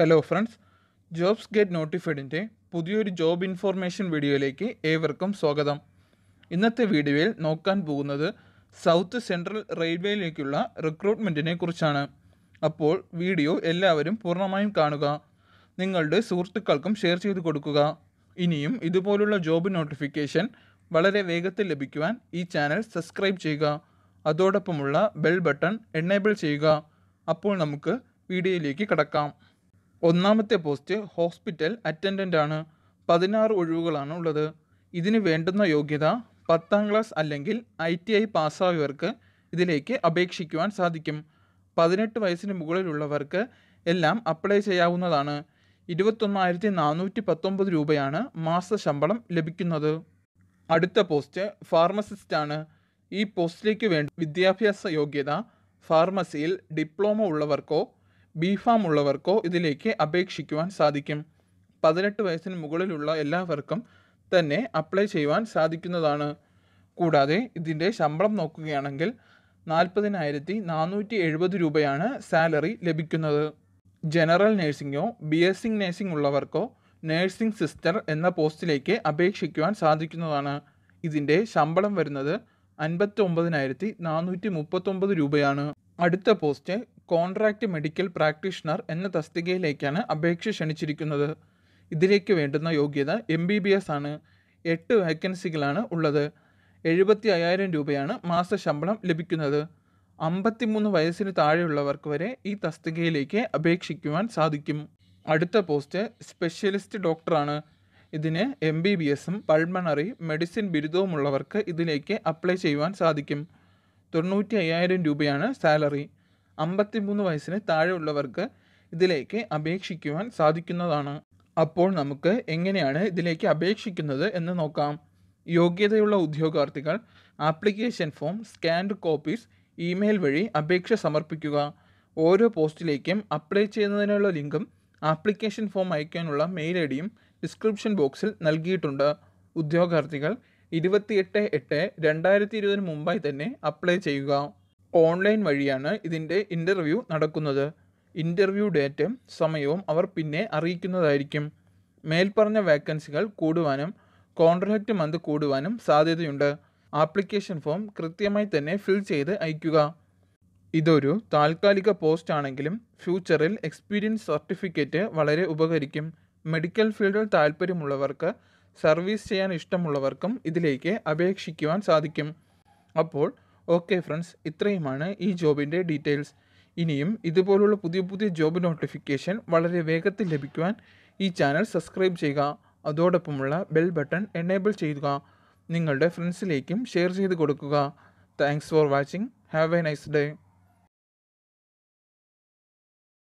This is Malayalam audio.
ഹലോ ഫ്രണ്ട്സ് ജോബ്സ് ഗെറ്റ് നോട്ടിഫൈഡിൻ്റെ പുതിയൊരു ജോബ് ഇൻഫോർമേഷൻ വീഡിയോയിലേക്ക് ഏവർക്കും സ്വാഗതം ഇന്നത്തെ വീഡിയോയിൽ നോക്കാൻ പോകുന്നത് സൗത്ത് സെൻട്രൽ റെയിൽവേയിലേക്കുള്ള റിക്രൂട്ട്മെൻറ്റിനെ കുറിച്ചാണ് അപ്പോൾ വീഡിയോ എല്ലാവരും പൂർണ്ണമായും കാണുക നിങ്ങളുടെ സുഹൃത്തുക്കൾക്കും ഷെയർ ചെയ്ത് കൊടുക്കുക ഇനിയും ഇതുപോലുള്ള ജോബ് നോട്ടിഫിക്കേഷൻ വളരെ വേഗത്തിൽ ലഭിക്കുവാൻ ഈ ചാനൽ സബ്സ്ക്രൈബ് ചെയ്യുക അതോടൊപ്പമുള്ള ബെൽ ബട്ടൺ എനേബിൾ ചെയ്യുക അപ്പോൾ നമുക്ക് വീഡിയോയിലേക്ക് കടക്കാം ഒന്നാമത്തെ പോസ്റ്റ് ഹോസ്പിറ്റൽ അറ്റൻഡൻ്റ് ആണ് പതിനാറ് ഒഴിവുകളാണ് ഉള്ളത് ഇതിന് വേണ്ടുന്ന യോഗ്യത പത്താം ക്ലാസ് അല്ലെങ്കിൽ ഐ ടി ഐ പാസ്സായവർക്ക് ഇതിലേക്ക് അപേക്ഷിക്കുവാൻ സാധിക്കും പതിനെട്ട് വയസ്സിന് മുകളിലുള്ളവർക്ക് എല്ലാം അപ്ലൈ ചെയ്യാവുന്നതാണ് ഇരുപത്തൊന്നായിരത്തി നാനൂറ്റി പത്തൊമ്പത് രൂപയാണ് മാസ ശമ്പളം ലഭിക്കുന്നത് അടുത്ത പോസ്റ്റ് ഫാർമസിസ്റ്റ് ആണ് ഈ പോസ്റ്റിലേക്ക് വേണ്ട വിദ്യാഭ്യാസ യോഗ്യത ഫാർമസിയിൽ ഡിപ്ലോമ ഉള്ളവർക്കോ ഫാം ഉള്ളവർക്കോ ഇതിലേക്ക് അപേക്ഷിക്കുവാൻ സാധിക്കും പതിനെട്ട് വയസ്സിന് മുകളിലുള്ള എല്ലാവർക്കും തന്നെ അപ്ലൈ ചെയ്യുവാൻ സാധിക്കുന്നതാണ് കൂടാതെ ഇതിൻ്റെ ശമ്പളം നോക്കുകയാണെങ്കിൽ നാൽപ്പതിനായിരത്തി നാനൂറ്റി എഴുപത് രൂപയാണ് സാലറി ലഭിക്കുന്നത് ജനറൽ നേഴ്സിംഗോ ബി എസ്സിംഗ് നേഴ്സിംഗ് ഉള്ളവർക്കോ നേഴ്സിംഗ് സിസ്റ്റർ എന്ന പോസ്റ്റിലേക്ക് അപേക്ഷിക്കുവാൻ സാധിക്കുന്നതാണ് ഇതിൻ്റെ ശമ്പളം വരുന്നത് അൻപത്തി ഒമ്പതിനായിരത്തി നാനൂറ്റി മുപ്പത്തൊമ്പത് രൂപയാണ് അടുത്ത പോസ്റ്റ് കോൺട്രാക്റ്റ് മെഡിക്കൽ പ്രാക്ടീഷണർ എന്ന തസ്തികയിലേക്കാണ് അപേക്ഷ ക്ഷണിച്ചിരിക്കുന്നത് ഇതിലേക്ക് വേണ്ടുന്ന യോഗ്യത എം ബി ബി എസ് ആണ് എട്ട് വേക്കൻസികളാണ് ഉള്ളത് എഴുപത്തി അയ്യായിരം രൂപയാണ് മാസ ശമ്പളം ലഭിക്കുന്നത് അമ്പത്തിമൂന്ന് വയസ്സിന് താഴെയുള്ളവർക്ക് വരെ ഈ തസ്തികയിലേക്ക് അപേക്ഷിക്കുവാൻ സാധിക്കും അടുത്ത പോസ്റ്റ് സ്പെഷ്യലിസ്റ്റ് ഡോക്ടറാണ് ഇതിന് എം ബി ബി എസും പൾമണറി മെഡിസിൻ ബിരുദവുമുള്ളവർക്ക് ഇതിലേക്ക് അപ്ലൈ ചെയ്യുവാൻ സാധിക്കും തൊണ്ണൂറ്റി അയ്യായിരം രൂപയാണ് സാലറി അമ്പത്തിമൂന്ന് വയസ്സിന് താഴെയുള്ളവർക്ക് ഇതിലേക്ക് അപേക്ഷിക്കുവാൻ സാധിക്കുന്നതാണ് അപ്പോൾ നമുക്ക് എങ്ങനെയാണ് ഇതിലേക്ക് അപേക്ഷിക്കുന്നത് എന്ന് നോക്കാം യോഗ്യതയുള്ള ഉദ്യോഗാർത്ഥികൾ application form scanned copies email വഴി അപേക്ഷ സമർപ്പിക്കുക ഓരോ പോസ്റ്റിലേക്കും അപ്ലൈ ചെയ്യുന്നതിനുള്ള ലിങ്കും ആപ്ലിക്കേഷൻ ഫോം അയക്കാനുള്ള മെയിൽ ഐ ഡിയും ഡിസ്ക്രിപ്ഷൻ ബോക്സിൽ നൽകിയിട്ടുണ്ട് ഉദ്യോഗാർത്ഥികൾ ഇരുപത്തിയെട്ട് എട്ട് രണ്ടായിരത്തി ഇരുപതിന് മുമ്പായി തന്നെ അപ്ലൈ ചെയ്യുക ഓൺലൈൻ വഴിയാണ് ഇതിൻ്റെ ഇൻ്റർവ്യൂ നടക്കുന്നത് ഇൻ്റർവ്യൂ ഡേറ്റും സമയവും അവർ പിന്നെ അറിയിക്കുന്നതായിരിക്കും മേൽപ്പറഞ്ഞ വേക്കൻസികൾ കൂടുവാനും കോൺട്രാക്റ്റ് മന്ത് കൂടുവാനും സാധ്യതയുണ്ട് ആപ്ലിക്കേഷൻ ഫോം കൃത്യമായി തന്നെ ഫിൽ ചെയ്ത് അയയ്ക്കുക ഇതൊരു താൽക്കാലിക പോസ്റ്റ് ആണെങ്കിലും ഫ്യൂച്ചറിൽ എക്സ്പീരിയൻസ് സർട്ടിഫിക്കറ്റ് വളരെ ഉപകരിക്കും മെഡിക്കൽ ഫീൽഡിൽ താല്പര്യമുള്ളവർക്ക് സർവീസ് ചെയ്യാൻ ഇഷ്ടമുള്ളവർക്കും ഇതിലേക്ക് അപേക്ഷിക്കുവാൻ സാധിക്കും അപ്പോൾ ഓക്കെ ഫ്രണ്ട്സ് ഇത്രയുമാണ് ഈ ജോബിൻ്റെ ഡീറ്റെയിൽസ് ഇനിയും ഇതുപോലുള്ള പുതിയ പുതിയ ജോബ് നോട്ടിഫിക്കേഷൻ വളരെ വേഗത്തിൽ ലഭിക്കുവാൻ ഈ ചാനൽ സബ്സ്ക്രൈബ് ചെയ്യുക അതോടൊപ്പമുള്ള ബെൽ ബട്ടൺ എനേബിൾ ചെയ്യുക നിങ്ങളുടെ ഫ്രണ്ട്സിലേക്കും ഷെയർ ചെയ്ത് കൊടുക്കുക thanks for watching have a nice day